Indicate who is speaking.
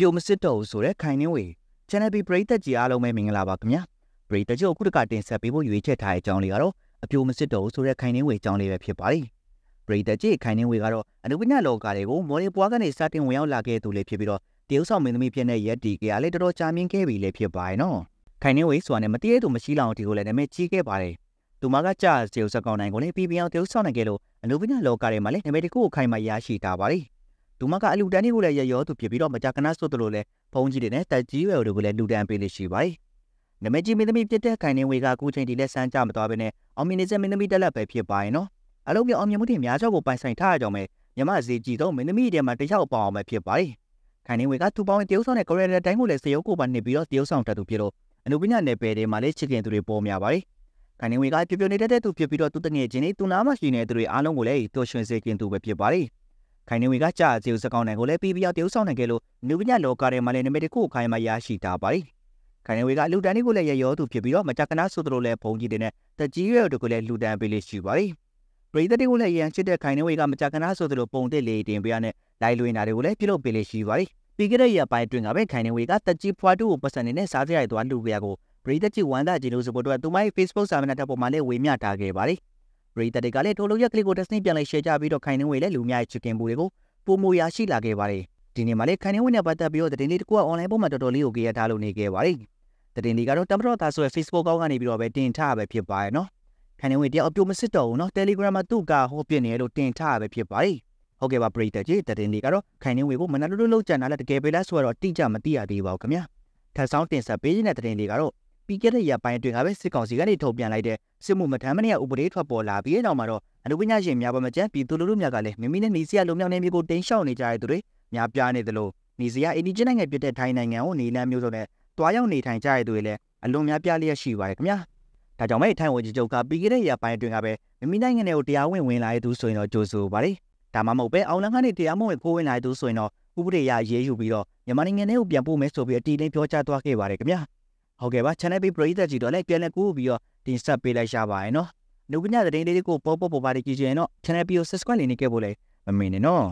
Speaker 1: ပြိုမစစ်တော့ဘူးဆိုတဲ့ခိုင်နှင်းဝေ Channel B ပရိသတ်ကြီးအားလုံးပဲမင်္ဂလာပါခင်ဗျာပရိသတ်ကြီးအခုတကတင်ဆက်ပေးဖို့ရွေးချက်ထားတဲ့အကြောင်းလေးကတော့အပြိုမစစ်တော့ဘူးဆိုတဲ့ခိုင်နှင်းဝေအကြောင်းလေးပဲဖြစ်ပါတယ်ပရိသတ်ကြီးခိုင်နှင်းဝေကတော့အနုပညာလောကတွေကိုမော်ဒယ်ပွားကနေစတင်ဝင်ရောက်လာခဲ့သူလေးဖြစ်ပြီးတော့တရုတ်ဆောင်မင်းသမီးဖြစ်တဲ့ရက်တီကလည်းတော်တော်ကြာမြင့်ခဲ့ပြီလေဖြစ်ပါရဲ့နော်ခိုင်နှင်းဝေဆိုတာနဲ့မတည့်ရသူမရှိလောက်ဒီကိုလည်းနာမည်ကြီးခဲ့ပါတယ်သူမကကြာစေုပ်စကောင်နိုင်ကိုလည်းပြပြအောင်တရုတ်ဆောင်နိုင်ခဲ့လို့အနုပညာလောကတွေမှာလည်းနာမည်တစ်ခုကိုခိုင်မှရရှိတာပါတယ်ဒူမကအလူတန်းတွေကိုလည်းရရောသူဖြစ်ပြီးတော့မကြာခဏဆွတ်တယ်လို့လည်းဖုန်းကြီးတွေနဲ့တက်ကြီးရွယ်တွေကိုလည်းလူတန်းပေးလို့ရှိပါတယ်။နမကြီးမင်းသမီးပြစ်တဲ့ခိုင်နေဝေကအခုချိန်ထိလက်ဆန်းကြမသွားဘဲနဲ့အောင်မြင်နေစေမင်းသမီးတက်လက်ပဲဖြစ်ပါရင်နော်။အလုံးမြောက်အောင်မြင်မှုတွေများစွာကိုပိုင်ဆိုင်ထားကြအောင်ပဲမြမစီကြည့်တော့မင်းသမီးတွေမှာတယောက်ပေါအောင်ပဲဖြစ်ပါတယ်။ခိုင်နေဝေကသူ့ပေါင်းတရုတ်ဆောင်တဲ့ကိုရီးယားတိုင်းကိုလည်းစရုပ်ကိုပါနှိပ်ပြီးတော့တရုတ်ဆောင်တက်သူဖြစ်လို့အနုပညာနယ်ပယ်တွေမှာလည်းချစ်ခင်သူတွေပေါ်များပါတယ်။ခိုင်နေဝေကပြပြနေတတ်တဲ့သူဖြစ်ပြီးတော့သူ့တငယ်ချင်းတွေသူနာမရှိနေတဲ့သူတွေအားလုံးကိုလည်းသူရွှင်စေခင်သူပဲဖြစ်ပါတယ်။ခိုင်နေဝင်ကကြာအကျိုးစကောင်းနိုင်ကိုလည်းပြီးပြီးတရုတ်ဆောင်နိုင်ခဲ့လို့နုပညာလောကရဲ့မလေးနမိတ်တစ်ခုခိုင်မှရရှိတာပါတယ်။ခိုင်နေဝင်ကလူတန်းတွေကိုလည်းရရောသူဖြစ်ပြီးတော့မကြကနာဆိုသလိုလည်းဘုံကြီးတွေနဲ့တကြီးရွယ်တို့ကိုလည်းလူတန်းပေးလေးရှိပါတယ်။ပရိသတ်တွေကိုလည်းရန်ချစ်တဲ့ခိုင်နေဝင်ကမကြကနာဆိုသလိုပုံတက်လေးတင်ပေးရတဲ့လိုက်လွင်တာတွေကိုလည်းပြုလုပ်ပေးလေးရှိပါတယ်။ပြီးခဲ့တဲ့ရက်ပိုင်းအတွင်းကပဲခိုင်နေဝင်ကတကြီးဖွာတူကိုပတ်စံနေတဲ့စားကြရိုက်သွားလူကြရကိုပရိသတ်ကြီးဝန်သားကြီးလို့ဆိုဖို့အတွက်သူမရဲ့ Facebook စာမျက်နှာတစ်ပေါ်မှာလည်းဝေမျှထားခဲ့ပါတယ်။ပရိသတ်တွေကလည်းထိုလိုရက်ကလေးကို Destiny ပြန်လဲ share ကြပြီးတော့ခိုင်နှင်းဝေလည်းလူများရဲ့ချစ်ခင်မှုတွေကိုပုံမူရရှိလာခဲ့ပါတယ်ဒီနေ့မှာလည်းခိုင်နှင်းဝေနဲ့ပတ်သက်ပြီးတော့သတင်းလေးတစ်ခုက online ပေါ်မှာတော်တော်လေးကိုကြည့်ရထားလို့နေခဲ့ပါတယ်သတင်းလေးကတော့တမတော်သားဆိုရယ် Facebook ကောင်းကနေပြီးတော့ပဲတင်ထားပဲဖြစ်ပါရဲ့နော်ခိုင်နှင်းဝေတယောက်အပြိုမစစ်တော့ဘူးနော် Telegram မှာသူ့ကဟောပြနေလို့တင်ထားပဲဖြစ်ပါတယ်ဟုတ်ကဲ့ပါပရိသတ်ကြီးသတင်းလေးကတော့ခိုင်နှင်းဝေကိုမနာလို့လို့လောက်ကြံတာလည်းတကယ်ပဲလားဆိုတော့တိကျမသိရသေးပါဘူးခင်ဗျာထပ်ဆောင်တင်ဆက်ပေးခြင်းတဲ့သတင်းလေးကတော့ပြီးခဲ့တဲ့ရက်ပိုင်းအတွင်းကပဲစစ်ကောင်စီကနေထုတ်ပြန်လိုက်တဲ့စစ်မှုမထမ်းမနေရဥပဒေထွက်ပေါ်လာပြီးတဲ့နောက်မှာတော့အမှုပညာရှင်များပါမကျန်ပြည်သူလူထုများကလည်းမိမိနဲ့နေစရာလုံမြောက်နေမျိုးကိုတင်းရှောင်နေကြတဲ့သူတွေများပြားနေသလိုနေစရာအိန္ဒိချင်းနိုင်ငံဖြစ်တဲ့ထိုင်းနိုင်ငံကိုနေလမ်းမျိုးစုံနဲ့တွားရောက်နေထိုင်ကြတဲ့သူတွေလည်းအလွန်များပြားလျက်ရှိပါတယ်ခင်ဗျာဒါကြောင့်မဲထိုင်းဝန်ကြီးချုပ်ကပြီးခဲ့တဲ့ရက်ပိုင်းအတွင်းကပဲမိမိနိုင်ငံတွေကိုတရားဝင်ဝင်လာတဲ့သူဆိုရင်တော့ကြိုဆိုပါတယ်ဒါမှမဟုတ်ပဲအောင်လန်းကနေတရားမဝင်ခိုးဝင်လာတဲ့သူဆိုရင်တော့ဥပဒေအရရေးယူပြီးတော့မြန်မာနိုင်ငံထဲကိုပြန်ပို့မယ်ဆိုပြီးအတီးလင်းပြောကြားသွားခဲ့ပါတယ်ခင်ဗျာဟုတ်ကဲ့ပါ channel ပေးပရိသတ်ကြည့်တော့လည်းပြန်လည်းကိုးပြီးတော့တင်ဆက်ပေးလိုက်ရပါတယ်နော်နှုတ်ပညာသတင်းလေးတွေကိုပေါ်ပေါ်ပေါ်ပါလေးကြည့်ကြရင်တော့ channel ပြီးကို subscribe လေးနေခဲ့ဖို့လည်းမမေ့နဲ့နော်